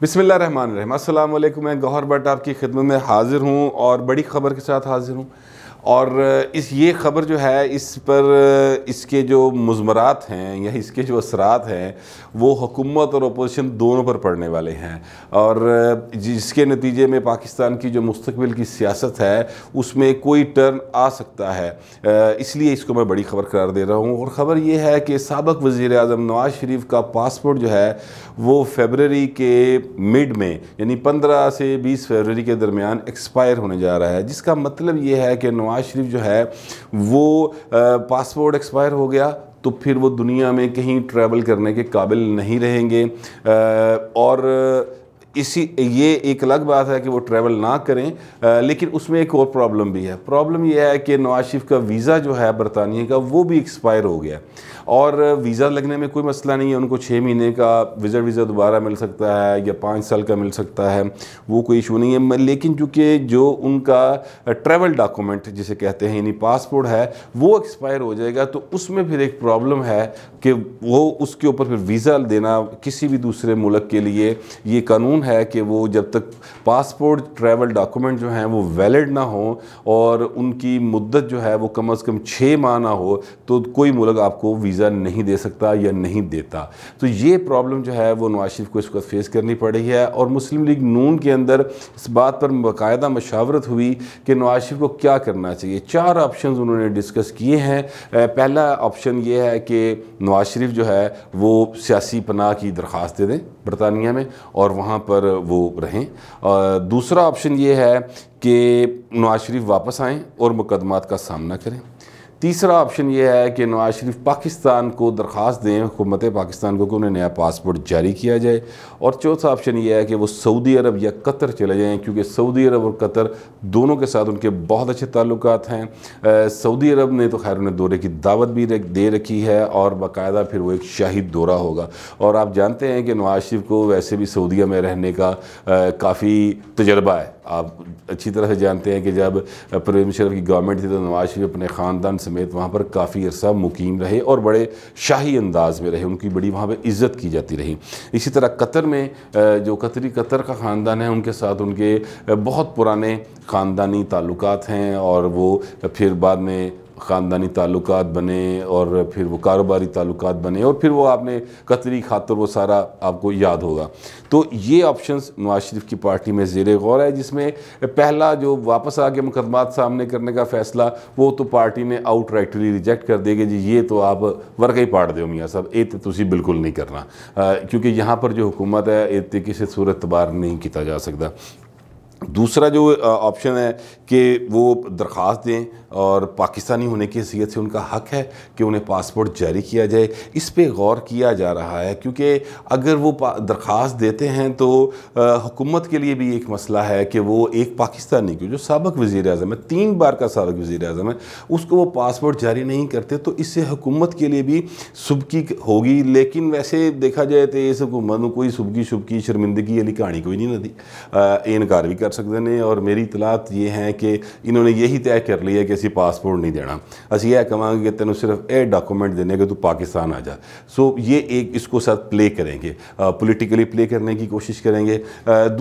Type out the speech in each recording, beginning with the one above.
बिसमिल्ल run रहीम असल मैं गौहर भट्ट आपकी खिदमत में हाज़िर हूँ और बड़ी ख़बर के साथ हाज़िर हूँ और इस ये ख़बर जो है इस पर इसके जो मजमरात हैं या इसके जो असरात हैं वो हुकूमत और अपोजिशन दोनों पर पड़ने वाले हैं और जिसके नतीजे में पाकिस्तान की जो मुस्तबिल की सियासत है उसमें कोई टर्न आ सकता है इसलिए इसको मैं बड़ी ख़बर करार दे रहा हूँ और ख़बर ये है कि सबक वज़ी अजम नवाज़ शरीफ का पासपोर्ट जो है वो फेबररी के मिड में यानी पंद्रह से बीस फेबररी के दरमियान एक्सपायर होने जा रहा है जिसका मतलब ये है कि नवाज नवाज शरीफ जो है वो पासपोर्ट एक्सपायर हो गया तो फिर वो दुनिया में कहीं ट्रैवल करने के काबिल नहीं रहेंगे और इसी ये एक अलग बात है कि वो ट्रैवल ना करें आ, लेकिन उसमें एक और प्रॉब्लम भी है प्रॉब्लम ये है कि नवाज शरीफ का वीज़ा जो है बरतानिया का वो भी एक्सपायर हो गया और वीज़ा लगने में कोई मसला नहीं है उनको छः महीने का वीज़ा वीज़ा दोबारा मिल सकता है या पाँच साल का मिल सकता है वो कोई इशू नहीं है लेकिन चूँकि जो उनका ट्रैवल डॉक्यूमेंट जिसे कहते हैं यानी पासपोर्ट है वो एक्सपायर हो जाएगा तो उसमें फिर एक प्रॉब्लम है कि वो उसके ऊपर फिर वीज़ा देना किसी भी दूसरे मुल्क के लिए ये कानून है कि वो जब तक पासपोर्ट ट्रैवल डॉक्यूमेंट जो हैं वो वैलिड ना हो और उनकी मुद्दत जो है वो कम अज़ कम छः माह ना हो तो कोई मुल्क आपको वीज़ा वीज़ा नहीं दे सकता या नहीं देता तो ये प्रॉब्लम जो है वो नवाज शरीफ को इस वक्त फेस करनी पड़ रही है और मुस्लिम लीग नून के अंदर इस बात पर बाकायदा मशावरत हुई कि नवाज शरीफ को क्या करना चाहिए चार ऑप्शन उन्होंने डिस्कस किए हैं पहला ऑप्शन ये है कि नवाज शरीफ जो है वो सियासी पनाह की दरख्वास्त दे दें बरतानिया में और वहाँ पर वो रहें और दूसरा ऑप्शन ये है कि नवाज शरीफ वापस आएँ और मुकदमात का सामना करें तीसरा ऑप्शन ये है कि नवाज शरीफ पाकिस्तान को दरख्वास्त दें हुकूमत पाकिस्तान को कि उन्हें नया पासपोर्ट जारी किया जाए और चौथा ऑप्शन ये है कि वो सऊदी अरब या कतर चले जाएँ क्योंकि सऊदी अरब और कतर दोनों के साथ उनके बहुत अच्छे ताल्लुक हैं सऊदी अरब ने तो खैर उन्हें दौरे की दावत भी दे रखी है और बाकायदा फिर वो एक शाही दौरा होगा और आप जानते हैं कि नवाज शरीफ को वैसे भी सऊदिया में रहने का काफ़ी तजर्बा है आप अच्छी तरह से जानते हैं कि जब प्रेम मुशरफ की गवर्नमेंट थी तो नवाज शरीफ अपने ख़ानदान समेत वहाँ पर काफ़ी अरसा मुकीम रहे और बड़े शाही अंदाज में रहे उनकी बड़ी वहाँ पर इज़्ज़त की जाती रही इसी तरह कतर में जो कतरी कतर का ख़ानदान है उनके साथ उनके बहुत पुराने ख़ानदानी ताल्लुक हैं और वो फिर बाद में ख़ानदानी ताल्लुक बने और फिर वो कारोबारी ताल्लुक बने और फिर वो आपने कतरी खातर वो सारा आपको याद होगा तो ये ऑप्शन नवाज शरीफ की पार्टी में जेर गौर है जिसमें पहला जो वापस आके मुकदमा सामने करने का फ़ैसला वो तो पार्टी ने आउट राइटली रिजेक्ट कर देगी जी ये तो आप वर्ग ही पाड़ दो मियाँ साहब ये तो तुम्हें बिल्कुल नहीं करना क्योंकि यहाँ पर जो हुकूमत है ये तो किसी सूरत बार नहीं किया जा सकता दूसरा जो ऑप्शन है कि वो दरख्वास्त दें और पाकिस्तानी होने की हैसियत से उनका हक है कि उन्हें पासपोर्ट जारी किया जाए इस पे गौर किया जा रहा है क्योंकि अगर वो दरख्वास्त देते हैं तो हुकूमत के लिए भी एक मसला है कि वो एक पाकिस्तानी की जो सबक वज़ी अजम है तीन बार का सबक वज़ी अजम है उसको वो पासपोर्ट जारी नहीं करते तो इससे हुकूमत के लिए भी सुबकी होगी लेकिन वैसे देखा जाए तो इस हुकूमत में कोई सुबकी शुबकी शर्मिंदगी वाली कहानी कोई नहीं नदी इनकार भी कर सकते हैं और मेरी तलात ये है कि इन्होंने यही तय कर लिया है कि असी पासपोर्ट नहीं देना असं यह कहेंगे कि तेन सिर्फ ए डॉक्यूमेंट देने कि तू पाकिस्तान आ जा सो ये एक इसको साथ प्ले करेंगे पोलिटिकली प्ले करने की कोशिश करेंगे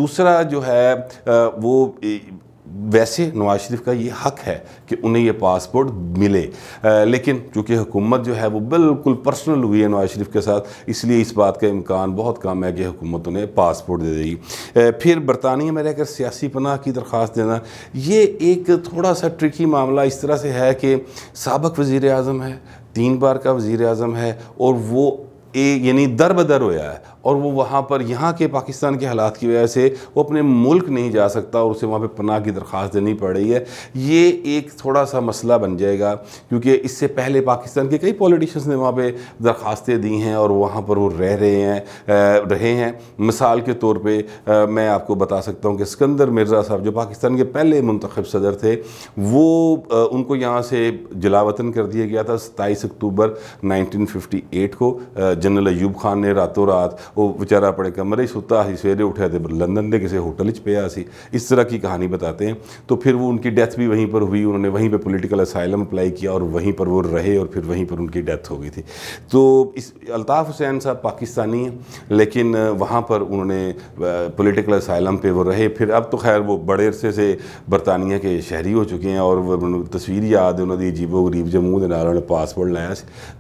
दूसरा जो है वो वैसे नवाज शरीफ का ये हक है कि उन्हें ये पासपोर्ट मिले आ, लेकिन चूँकि हुकूमत जो है वो बिल्कुल पर्सनल हुई है नवाज शरीफ के साथ इसलिए इस बात का इम्कान बहुत कम है कि हुकूमत उन्हें पासपोर्ट दे देगी फिर बरतानिया में रहकर सियासी पनाह की दरख्वास्त देना ये एक थोड़ा सा ट्रिकी मामला इस तरह से है कि सबक वज़ी अजम है तीन बार का वज़ी अजम है और वो ए यानी दर बदर होया है और वो वहाँ पर यहाँ के पाकिस्तान के हालात की वजह से वो अपने मुल्क नहीं जा सकता और उसे वहाँ पर पनाह की दरख्वास्त देनी पड़ रही है ये एक थोड़ा सा मसला बन जाएगा क्योंकि इससे पहले पाकिस्तान के कई पॉलिटिशियंस ने वहाँ पर दरख्वास्तें दी हैं और वहाँ पर वो रह रहे हैं रहे हैं मिसाल के तौर पर मैं आपको बता सकता हूँ कि सिकंदर मिर्ज़ा साहब जो पाकिस्तान के पहले मंतखब सदर थे वो उनको यहाँ से जलावतन कर दिया गया था सत्ताईस अक्टूबर 1958 को जनरल अयूब खान ने रातों रात ਉਹ बेचारा अपने कमरे सुता ही सवेरे उठा तो लंदन के किसी होटल पिया इस तरह की कहानी बताते हैं तो फिर वो उनकी डेथ भी वहीं पर हुई उन्होंने वहीं पर पोलिटिकल असाइलम अप्लाई किया और वहीं पर वो रहे और फिर वहीं पर उनकी डेथ हो गई थी तो इस अल्ताफ़ हुसैन साहब पाकिस्तानी हैं लेकिन वहाँ पर उन्होंने पोलिटिकल असाइलम पर वो रहे फिर अब तो खैर वो बड़े अरसे से बरतानिया के शहरी हो चुके हैं और तस्वीर याद है उन्होंने अजीबो गरीब जो मूँह नाल उन्होंने पासपोर्ट लाया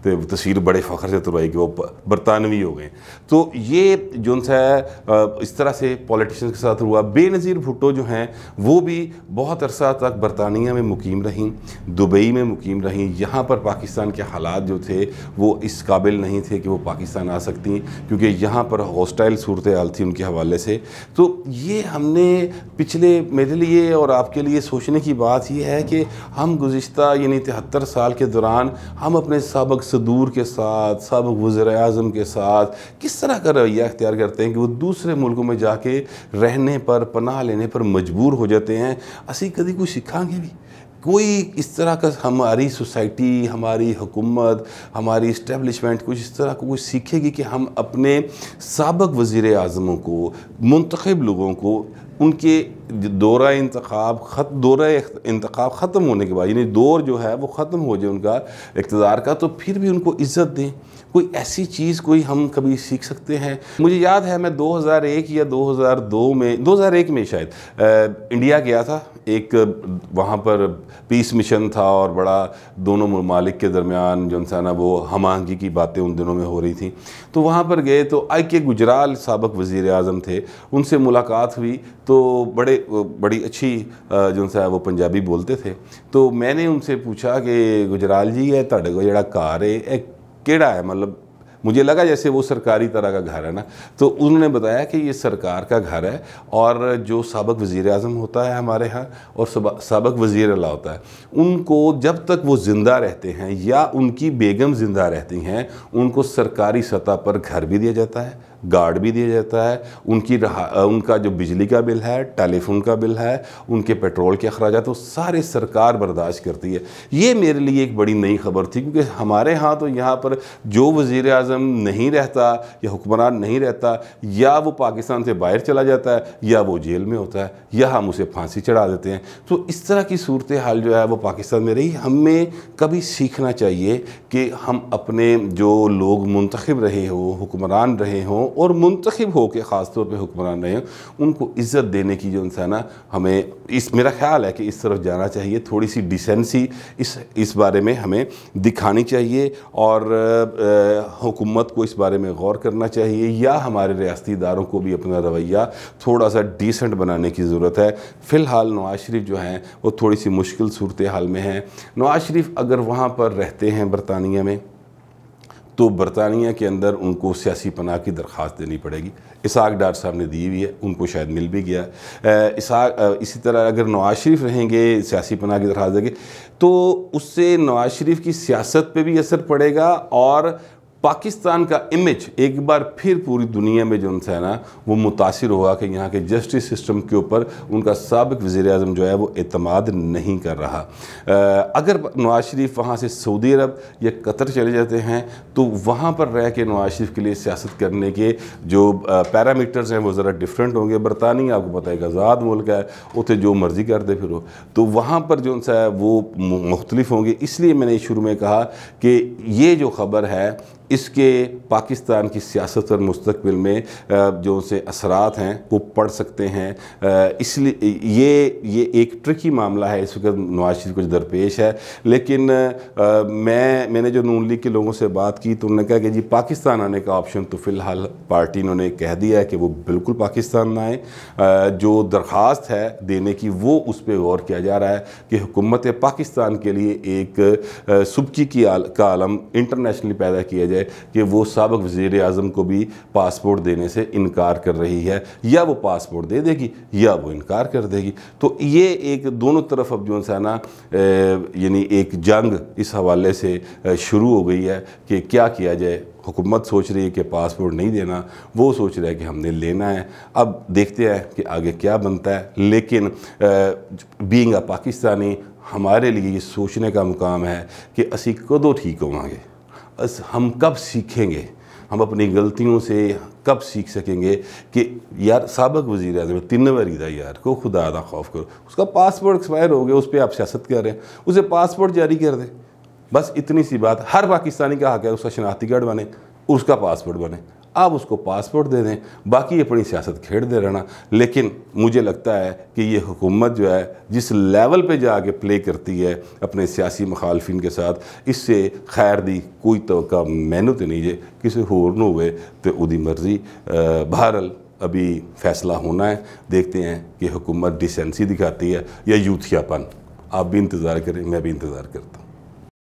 तो तस्वीर बड़े फख्र से तुरवाई कि वो बरतानवी हो गए तो ये जो है इस तरह से पॉलिटिशियंस के साथ हुआ बेनज़ीर भुट्टो जो हैं वो भी बहुत अरसा तक बरतानिया में मुकीम रहीं दुबई में मुकीम रहीं यहाँ पर पाकिस्तान के हालात जो थे वो इस काबिल नहीं थे कि वो पाकिस्तान आ सकती क्योंकि यहाँ पर हॉस्टाइल सूरत हाल थी उनके हवाले से तो ये हमने पिछले मेरे लिए और आपके लिए सोचने की बात ये है कि हम गुज्त यानी तिहत्तर साल के दौरान हम अपने सबक सदूर के साथ सबक वज़र अजम के साथ किस तरह कर रवैया अख्तियार करते हैं कि वो दूसरे मुल्कों में जाके रहने पर पनाह लेने पर मजबूर हो जाते हैं असी कभी कुछ सीखांगे भी कोई इस तरह का हमारी सोसाइटी हमारी हुकूमत हमारी इस्टेबलिशमेंट कुछ इस तरह को कुछ सीखेगी कि हम अपने सबक वज़ी अजमों को मंतखब लोगों को उनके दौरा इंतखब ख़त दौरा इंतखब ख़त्म होने के बाद यानी दौर जो है वो ख़त्म हो जाए उनका इकतदार का तो फिर भी उनको इज़्ज़त दें कोई ऐसी चीज़ कोई हम कभी सीख सकते हैं मुझे याद है मैं 2001 या 2002 में 2001 में शायद आ, इंडिया गया था एक वहाँ पर पीस मिशन था और बड़ा दोनों ममालिक के दरमियान जो सा ना वो हम आहंगी की बातें उन दिनों में हो रही थी तो वहाँ पर गए तो आई के गुजराल सबक वज़ी अजम थे उनसे मुलाकात हुई तो बड़े बड़ी अच्छी जो सा वो पंजाबी बोलते थे तो मैंने उनसे पूछा कि गुजराल जी है ਤੁਹਾਡੇ ਕੋਲ ਜਿਹੜਾ ਘਰ ਹੈ ਇਹ मुझे लगा जैसे वो सरकारी तरह का घर है ना तो उन्होंने बताया कि ये सरकार का घर है और जो सबक वज़ी अजम होता है हमारे यहाँ और सबक वज़ी अला होता है उनको जब तक वो ज़िंदा रहते हैं या उनकी बेगम ज़िंदा रहती हैं उनको सरकारी सतह पर घर भी दिया जाता है गार्ड भी दिया जाता है उनकी रहा उनका जो बिजली का बिल है टेलीफोन का बिल है उनके पेट्रोल के अखराज तो सारे सरकार बर्दाश्त करती है ये मेरे लिए एक बड़ी नई खबर थी क्योंकि हमारे यहाँ तो यहाँ पर जो वज़ी अजम नहीं रहता या हुक्मरान नहीं रहता या वो पाकिस्तान से बाहर चला जाता है या वो जेल में होता है या हम उसे फांसी चढ़ा देते हैं तो इस तरह की सूरत हाल जो है वो पाकिस्तान में रही हमें कभी सीखना चाहिए कि हम अपने जो लोग मुंतखब रहे हों हुक्मरान रहे हों और मुंतखब होकर ख़ास तौर पर हुक्मरान रहे हैं उनको इज़्ज़त देने की जो इंसान है हमें इस मेरा ख्याल है कि इस तरफ जाना चाहिए थोड़ी सी डिसेंसी इस इस बारे में हमें दिखानी चाहिए और हुकूमत को इस बारे में गौर करना चाहिए या हमारे रियाती इदारों को भी अपना रवैया थोड़ा सा डिसेंट बनाने की ज़रूरत है फ़िलहाल नवाज शरीफ जो हैं वो थोड़ी सी मुश्किल सूरत हाल में हैं नवाज शरीफ अगर वहाँ पर रहते हैं बरतानिया में तो बरतानिया के अंदर उनको सियासी पनाह की दरख्वास्त देनी पड़ेगी इसाक डार साहब ने दी हुई है उनको शायद मिल भी गया इसाक इसी तरह अगर नवाज शरीफ रहेंगे सियासी पनाह की दरख्वास्त देंगे तो उससे नवाज शरीफ की सियासत पे भी असर पड़ेगा और पाकिस्तान का इमेज एक बार फिर पूरी दुनिया में जो है ना वो मुतासर हुआ कि यहाँ के जस्टिस सिस्टम के ऊपर उनका सबक वज़ी अजम जो है वो अतमाद नहीं कर रहा अगर नवाज शरीफ वहाँ से सऊदी अरब या कतर चले जाते हैं तो वहाँ पर रह के नवाज शरीफ के लिए सियासत करने के जो पैरामीटर्स हैं वो ज़रा डिफरेंट होंगे बरतानिया आपको पता है एक आज़ाद मुल्क है उतने जो मर्ज़ी करते फिर वो तो वहाँ पर जो है वो मुख्तलिफ होंगे इसलिए मैंने शुरू में कहा कि ये जो खबर है इसके पाकिस्तान की सियासत और मुस्तबिल में जो से असरात हैं वो पड़ सकते हैं इसलिए ये ये एक ट्रिकी मामला है इस वक्त नवाज शरीफ कुछ दरपेश है लेकिन आ, मैं मैंने जो नून लीग के लोगों से बात की तो उन्होंने कहा कि जी पाकिस्तान आने का ऑप्शन तो फ़िलहाल पार्टी इन्होंने कह दिया है कि वो बिल्कुल पाकिस्तान ना आए जो दरख्वास्त है देने की वो उस पर गौर किया जा रहा है कि हुकूमत पाकिस्तान के लिए एक सुबकी की आल, का आलम इंटरनेशनली पैदा किया जाए कि वो सबक वज़ी अजम को भी पासपोर्ट देने से इनकार कर रही है या वो पासपोर्ट दे देगी या वो इनकार कर देगी तो ये एक दोनों तरफ अब जो है ना यानी एक जंग इस हवाले से शुरू हो गई है कि क्या किया जाए हुकूमत सोच रही है कि पासपोर्ट नहीं देना वो सोच रहा है कि हमने लेना है अब देखते हैं कि आगे क्या बनता है लेकिन बींग अ पाकिस्तानी हमारे लिए ये सोचने का मुकाम है कि असी कदों ठीक होवे हम कब सीखेंगे हम अपनी गलतियों से कब सीख सकेंगे कि यार सबक वजी अजम तीन वरी था यार को खुदा आदा खौफ करो उसका पासपोर्ट एक्सपायर हो गया उस पर आप सियासत कर रहे हैं उसे पासपोर्ट जारी कर दें बस इतनी सी बात हर पाकिस्तानी का हक है उसका शनाख्ती कार्ड बने उसका पासपोर्ट बने आप उसको पासपोर्ट दे दें बाकी अपनी सियासत सियासत खेड़ते रहना लेकिन मुझे लगता है कि ये हुकूमत जो है जिस लेवल पे जाके प्ले करती है अपने सियासी मुखालफिन के साथ इससे खैर दी कोई तो मैनू तो नहीं जे किसी होर न हो तो उदी मर्जी बहरल अभी फैसला होना है देखते हैं कि हुकूमत डिसेंसी दिखाती है या यूथियापन आप भी इंतज़ार करें मैं भी इंतज़ार करता हूँ